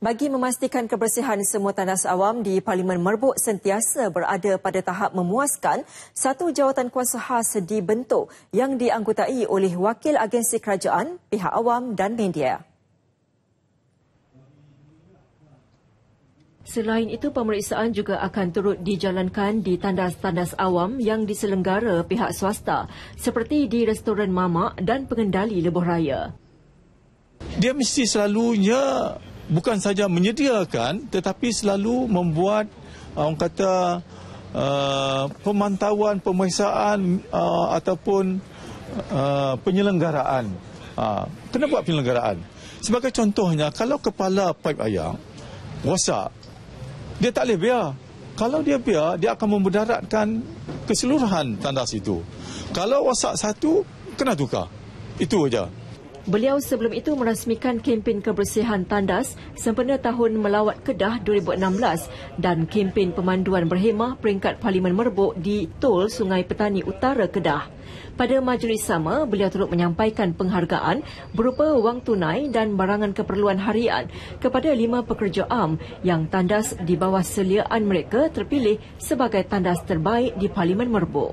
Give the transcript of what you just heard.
Bagi memastikan kebersihan semua tandas awam di Parlimen Merbuk sentiasa berada pada tahap memuaskan, satu jawatan kuasa khas dibentuk yang dianggotai oleh wakil agensi kerajaan, pihak awam dan media. Selain itu, pemeriksaan juga akan turut dijalankan di tandas-tandas awam yang diselenggara pihak swasta seperti di Restoran Mamak dan Pengendali Lebuh Raya. Dia mesti selalunya bukan saja menyediakan tetapi selalu membuat uh, orang kata uh, pemantauan pemeriksaan uh, ataupun uh, penyelenggaraan uh, kena buat penyelenggaraan sebagai contohnya kalau kepala pipe ayam rosak dia tak boleh biar kalau dia biar dia akan membedaratkan keseluruhan tandas itu kalau rosak satu kena tukar itu aja Beliau sebelum itu merasmikan kempen kebersihan tandas sempena tahun melawat Kedah 2016 dan kempen pemanduan berhemah peringkat Parlimen Merbok di Tol Sungai Petani Utara Kedah. Pada majlis sama, beliau turut menyampaikan penghargaan berupa wang tunai dan barangan keperluan harian kepada lima pekerja am yang tandas di bawah seliaan mereka terpilih sebagai tandas terbaik di Parlimen Merbok.